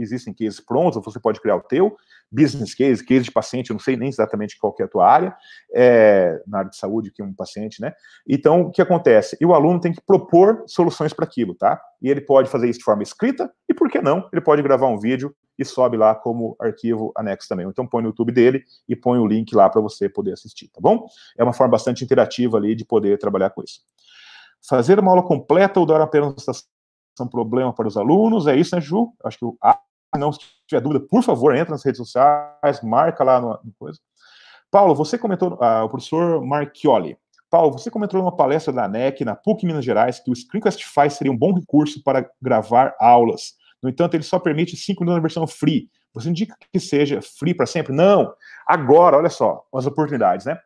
existem cases prontos, você pode criar o teu, business case, case de paciente, não sei nem exatamente qual é a tua área, é, na área de saúde, que é um paciente, né? Então, o que acontece? E o aluno tem que propor soluções para aquilo, tá? E ele pode fazer isso de forma escrita, e por que não? Ele pode gravar um vídeo e sobe lá como arquivo anexo também. Então, põe no YouTube dele e põe o link lá para você poder assistir, tá bom? É uma forma bastante interativa ali de poder trabalhar com isso. Fazer uma aula completa ou dar apenas são é problema para os alunos. É isso, né, Ju? Acho que o ah, não se tiver dúvida, por favor, entra nas redes sociais, marca lá no, no coisa. Paulo, você comentou, ah, o professor Marchioli. Paulo, você comentou numa palestra da ANEC, na PUC Minas Gerais, que o Screencastify seria um bom recurso para gravar aulas. No entanto, ele só permite 5 minutos na versão free. Você indica que seja free para sempre? Não! Agora, olha só, as oportunidades, né?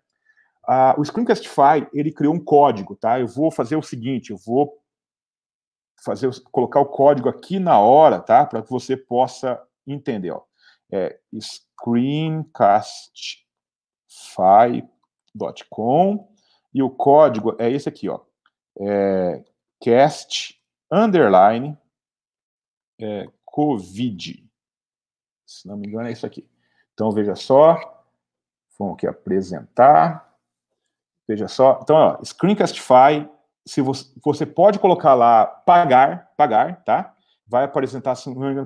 Ah, o Screencastify, ele criou um código, tá? Eu vou fazer o seguinte, eu vou fazer, colocar o código aqui na hora, tá? Para que você possa entender, ó. É screencastify.com e o código é esse aqui, ó. É cast underline é, covid. Se não me engano, é isso aqui. Então, veja só. Vamos aqui apresentar. Veja só. Então, ó, Screencastify se você, você pode colocar lá pagar, pagar, tá? Vai apresentar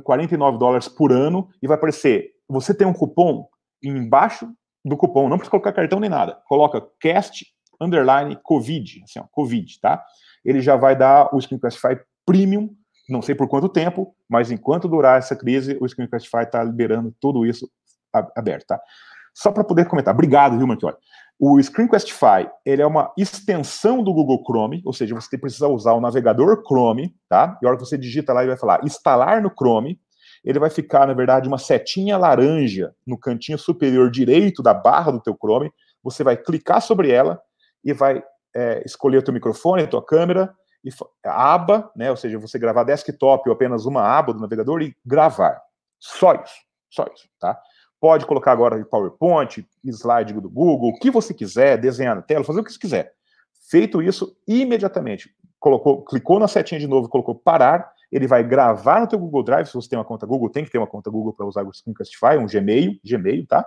49 dólares por ano e vai aparecer. Você tem um cupom embaixo do cupom, não precisa colocar cartão nem nada. Coloca cast underline covid, assim, ó, covid, tá? Ele já vai dar o Screencastify Premium, não sei por quanto tempo, mas enquanto durar essa crise, o Screencastify está liberando tudo isso aberto, tá? Só para poder comentar. Obrigado, viu, Marquinhos? O Screencastify, ele é uma extensão do Google Chrome, ou seja, você precisa usar o navegador Chrome, tá? E a hora que você digita lá, ele vai falar instalar no Chrome, ele vai ficar, na verdade, uma setinha laranja no cantinho superior direito da barra do teu Chrome, você vai clicar sobre ela e vai é, escolher o teu microfone, a tua câmera, e a aba, né, ou seja, você gravar desktop ou apenas uma aba do navegador e gravar. Só isso, só isso, tá? Pode colocar agora em PowerPoint, slide do Google, o que você quiser, desenhar na tela, fazer o que você quiser. Feito isso, imediatamente colocou, clicou na setinha de novo, colocou parar, ele vai gravar no teu Google Drive, se você tem uma conta Google, tem que ter uma conta Google para usar o Screencastify, um Gmail, Gmail, tá?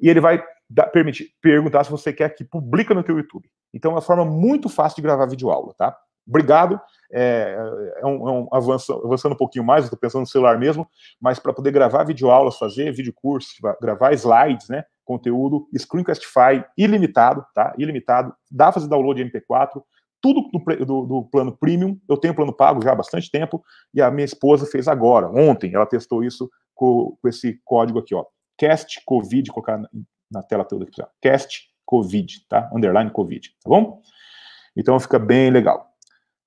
E ele vai da, permitir, perguntar se você quer que publica no teu YouTube. Então é uma forma muito fácil de gravar videoaula, tá? obrigado. É, é, um, é um, avanço, avançando um pouquinho mais, estou pensando no celular mesmo, mas para poder gravar videoaulas, fazer vídeo curso, gravar slides, né? Conteúdo, Screencastify ilimitado, tá? Ilimitado, dá para fazer download de MP4, tudo do, do, do, plano premium. Eu tenho plano pago já há bastante tempo e a minha esposa fez agora, ontem. Ela testou isso com, com esse código aqui, ó. Cast Covid, colocar na, na tela toda aqui, ó. Cast Covid, tá? Underline Covid, tá bom? Então fica bem legal.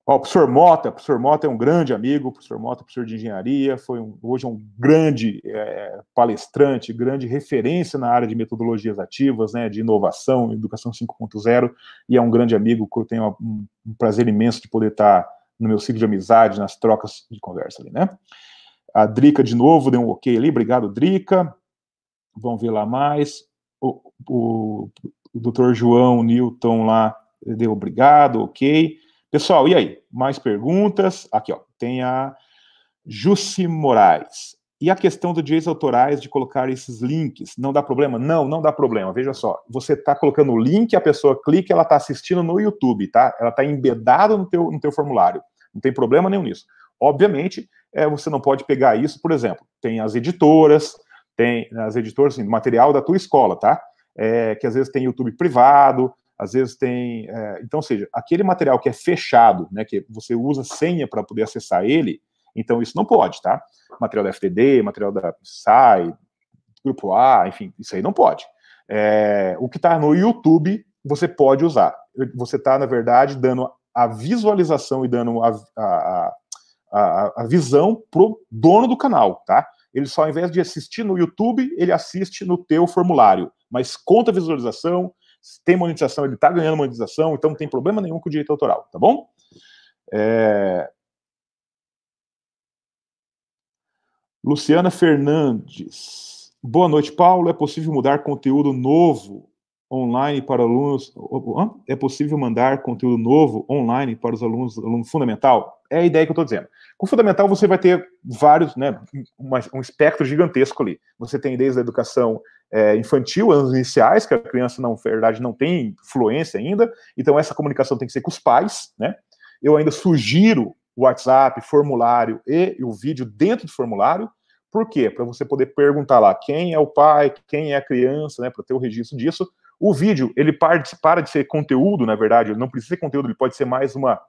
Ó, o professor Mota, o professor Mota é um grande amigo, o professor Mota, é professor de engenharia, foi um, hoje é um grande é, palestrante, grande referência na área de metodologias ativas, né, de inovação, educação 5.0, e é um grande amigo que eu tenho um, um prazer imenso de poder estar no meu ciclo de amizade, nas trocas de conversa ali, né? A Drica, de novo, deu um ok ali, obrigado, Drica. Vamos ver lá mais. O, o, o doutor João Newton lá deu obrigado, ok. Pessoal, e aí? Mais perguntas? Aqui, ó, tem a Jussi Moraes. E a questão dos direitos autorais de colocar esses links, não dá problema? Não, não dá problema. Veja só, você está colocando o link, a pessoa clica, ela está assistindo no YouTube, tá? Ela está embedada no teu, no teu formulário. Não tem problema nenhum nisso. Obviamente, é, você não pode pegar isso, por exemplo, tem as editoras, tem as editoras, assim, material da tua escola, tá? É, que às vezes tem YouTube privado, às vezes tem. É, então, seja, aquele material que é fechado, né, que você usa senha para poder acessar ele, então isso não pode, tá? Material da FTD, material da SAI, Grupo A, enfim, isso aí não pode. É, o que está no YouTube, você pode usar. Você está, na verdade, dando a visualização e dando a, a, a, a visão pro dono do canal, tá? Ele só, ao invés de assistir no YouTube, ele assiste no teu formulário, mas conta a visualização, se tem monetização, ele está ganhando monetização, então não tem problema nenhum com o direito autoral, tá bom? É... Luciana Fernandes. Boa noite, Paulo. É possível mudar conteúdo novo online para alunos. É possível mandar conteúdo novo online para os alunos, aluno fundamental? É a ideia que eu estou dizendo. Com o fundamental, você vai ter vários, né, um espectro gigantesco ali. Você tem desde a educação é, infantil, anos iniciais, que a criança, na verdade, não tem fluência ainda, então essa comunicação tem que ser com os pais, né? Eu ainda sugiro o WhatsApp, formulário e o vídeo dentro do formulário, por quê? Para você poder perguntar lá quem é o pai, quem é a criança, né, para ter o registro disso, o vídeo, ele para de, ser conteúdo, na verdade, ele não precisa ser conteúdo, ele pode ser mais uma,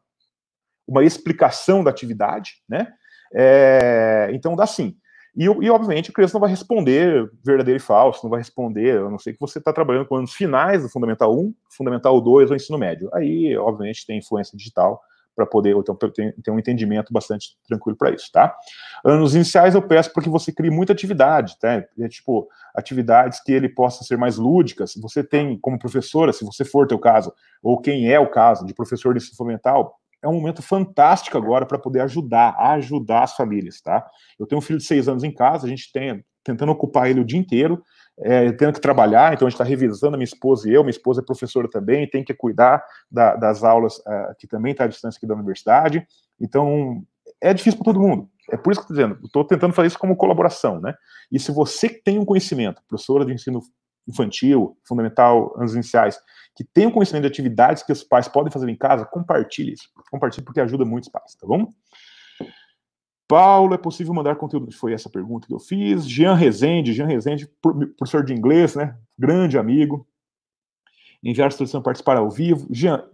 uma explicação da atividade, né? É, então dá sim. E, e, obviamente, a criança não vai responder verdadeiro e falso, não vai responder, a não sei que você está trabalhando com anos finais do Fundamental 1, Fundamental 2 ou Ensino Médio. Aí, obviamente, tem influência digital, para poder, então, ter, um entendimento bastante tranquilo para isso, tá? Anos iniciais eu peço para que você crie muita atividade, tá? É, tipo, atividades que ele possa ser mais lúdicas. Você tem, como professora, se você for teu caso, ou quem é o caso de professor de ensino fundamental, é um momento fantástico agora para poder ajudar, ajudar as famílias, tá? Eu tenho um filho de seis anos em casa, a gente tem tentando ocupar ele o dia inteiro, é, que trabalhar, então a gente está revisando minha esposa e eu, minha esposa é professora também, tem que cuidar da, das aulas uh, que também está à distância aqui da universidade, então é difícil para todo mundo. É por isso que estou dizendo, estou tentando fazer isso como colaboração, né? E se você tem um conhecimento, professora de ensino infantil, fundamental, anos iniciais, que tem um conhecimento de atividades que os pais podem fazer em casa, compartilhe isso. Compartilhe porque ajuda muito os pais, tá bom? Paulo, é possível mandar conteúdo? Foi essa pergunta que eu fiz. Jean Rezende, Jean Rezende, professor de inglês, né? Grande amigo. Enviar sugestão para participar ao vivo. Jean,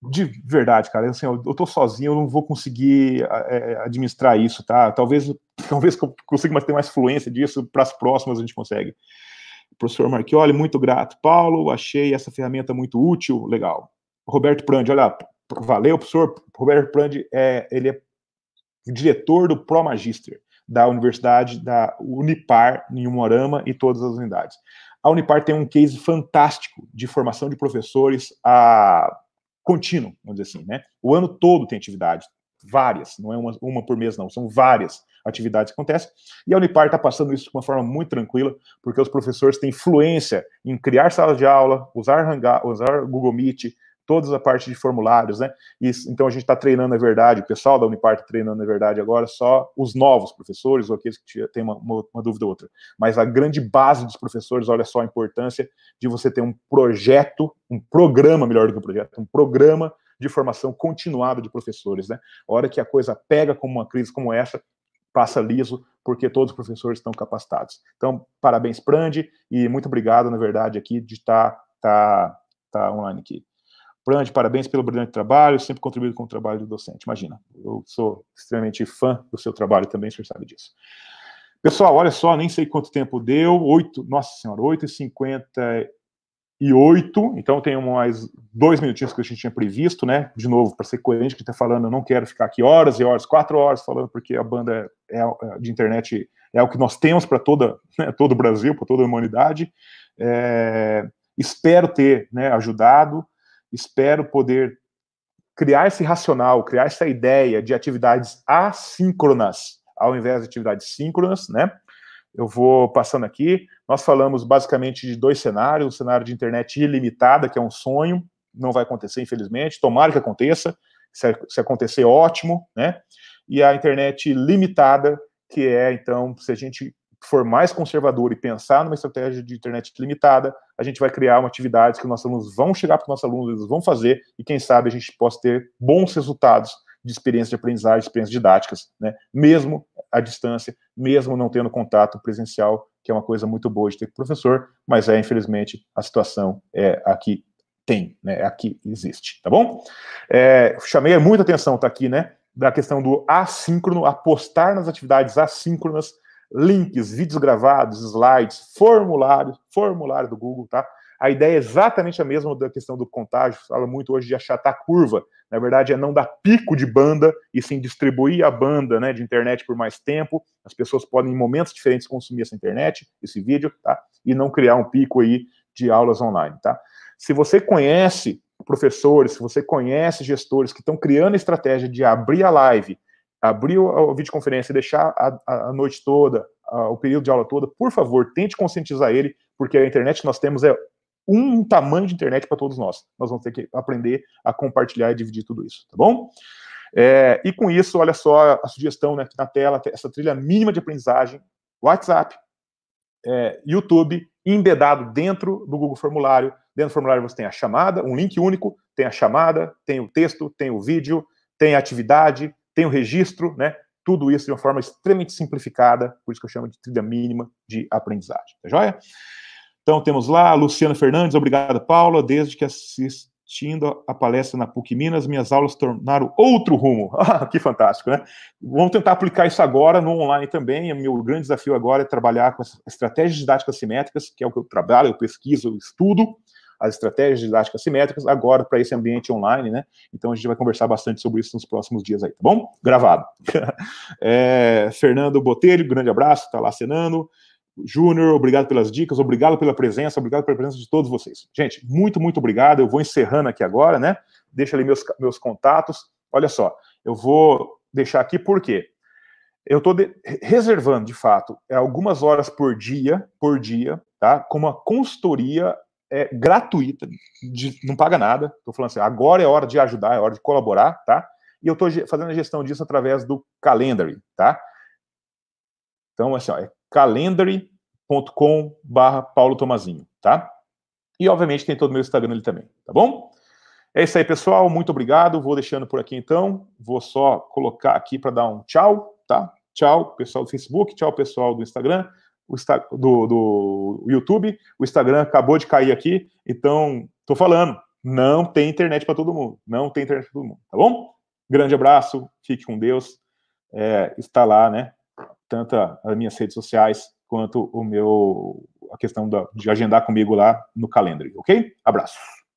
de verdade, cara, assim, eu, eu tô sozinho, eu não vou conseguir é, é, administrar isso, tá? Talvez, *laughs* talvez eu consiga ter mais fluência disso, para as próximas a gente consegue. Professor Marchioli, muito grato. Paulo, achei essa ferramenta muito útil, legal. Roberto Prandi, olha, valeu, professor. Roberto Prandi, é, ele é diretor do Pro Magister da Universidade da Unipar em Umorama e todas as unidades. A Unipar tem um case fantástico de formação de professores a ah, contínuo, vamos dizer assim, né? O ano todo tem atividade, várias, não é uma, uma por mês não, são várias atividades que acontecem, e a Unipar está passando isso de uma forma muito tranquila, porque os professores têm fluência em criar salas de aula, usar, hangar, usar Google Meet, toda a parte de formulários, né? E, então a gente está treinando, na é verdade, o pessoal da Unipart treinando, na é verdade, agora só os novos professores, ou aqueles que têm uma, uma, uma dúvida ou outra. Mas a grande base dos professores, olha só a importância de você ter um projeto, um programa, melhor do que um projeto, um programa de formação continuada de professores, né? A hora que a coisa pega como uma crise como essa, passa liso, porque todos os professores estão capacitados. Então, parabéns, Prandi, e muito obrigado, na verdade, aqui de estar tá, tá, tá online aqui. Brand, parabéns pelo brilhante trabalho, sempre contribuído com o trabalho do docente. Imagina, eu sou extremamente fã do seu trabalho também, o senhor sabe disso. Pessoal, olha só, nem sei quanto tempo deu, 8, nossa senhora, 8h58, então tem mais dois minutinhos que a gente tinha previsto, né? De novo, para ser coerente, que está falando, eu não quero ficar aqui horas e horas, quatro horas falando, porque a banda é, é, é de internet é o que nós temos para toda né, todo o Brasil, para toda a humanidade. É, espero ter né, ajudado. Espero poder criar esse racional, criar essa ideia de atividades assíncronas, ao invés de atividades síncronas, né? Eu vou passando aqui. Nós falamos basicamente de dois cenários: o cenário de internet ilimitada, que é um sonho, não vai acontecer, infelizmente. Tomara que aconteça. Se, se acontecer, ótimo, né? E a internet limitada, que é, então, se a gente for mais conservador e pensar numa estratégia de internet limitada, a gente vai criar uma atividade que os nossos alunos vão chegar para os nossos alunos, eles vão fazer, e quem sabe a gente possa ter bons resultados de experiência de aprendizagem, experiências didáticas, né? mesmo à distância, mesmo não tendo contato presencial, que é uma coisa muito boa de ter professor, mas é, infelizmente, a situação é aqui tem, né? É aqui existe, tá bom? É, chamei muita atenção, tá aqui, né, da questão do assíncrono, apostar nas atividades assíncronas, links, vídeos gravados, slides, formulários, formulário do Google, tá? A ideia é exatamente a mesma da questão do contágio, fala muito hoje de achatar curva. Na verdade, é não dar pico de banda e sim distribuir a banda né, de internet por mais tempo. As pessoas podem, em momentos diferentes, consumir essa internet, esse vídeo, tá? E não criar um pico aí de aulas online, tá? Se você conhece professores, se você conhece gestores que estão criando estratégia de abrir a live abrir a videoconferência e deixar a, a noite toda, a, o período de aula toda, por favor, tente conscientizar ele, porque a internet que nós temos é um tamanho de internet para todos nós. Nós vamos ter que aprender a compartilhar e dividir tudo isso, tá bom? É, e com isso, olha só a sugestão né, aqui na tela, essa trilha mínima de aprendizagem, WhatsApp, é, YouTube, embedado dentro do Google Formulário. Dentro do formulário você tem a chamada, um link único, tem a chamada, tem o texto, tem o vídeo, tem a atividade, tem o registro, né? Tudo isso de uma forma extremamente simplificada, por isso que eu chamo de trilha mínima de aprendizagem. Tá joia? Então temos lá a Luciana Fernandes, obrigado, Paula, desde que assistindo a palestra na PUC Minas, minhas aulas tornaram outro rumo. *laughs* Ah, que fantástico, né? Vamos tentar aplicar isso agora no online também. O meu grande desafio agora é trabalhar com as estratégias didáticas simétricas, que é o que eu trabalho, eu pesquiso, eu estudo, as estratégias didáticas simétricas, agora para esse ambiente online, né? Então a gente vai conversar bastante sobre isso nos próximos dias aí, tá bom? Gravado. *laughs* é, Fernando Botelho, grande abraço, tá lá cenando. Júnior, obrigado pelas dicas, obrigado pela presença, obrigado pela presença de todos vocês. Gente, muito, muito obrigado. Eu vou encerrando aqui agora, né? Deixa ali meus, meus contatos. Olha só, eu vou deixar aqui por quê? eu estou reservando, de fato, é algumas horas por dia, por dia, tá? Como uma consultoria é, gratuita, de, não paga nada. Estou falando assim, agora é hora de ajudar, é hora de colaborar, tá? E eu estou fazendo a gestão disso através do Calendary, tá? Então, assim, ó, é calendary.com paulotomazinho Paulo Tomazinho, tá? E, obviamente, tem todo o meu Instagram ali também, tá bom? É isso aí, pessoal. Muito obrigado. Vou deixando por aqui, então. Vou só colocar aqui para dar um tchau, tá? Tchau, pessoal do Facebook. Tchau, pessoal do Instagram do, do YouTube, o Instagram acabou de cair aqui, então tô falando, não tem internet para todo mundo, não tem internet para todo mundo, tá bom? Grande abraço, fique com Deus, é, está lá, né? Tanto as minhas redes sociais quanto o meu a questão da, de agendar comigo lá no calendário, ok? Abraço.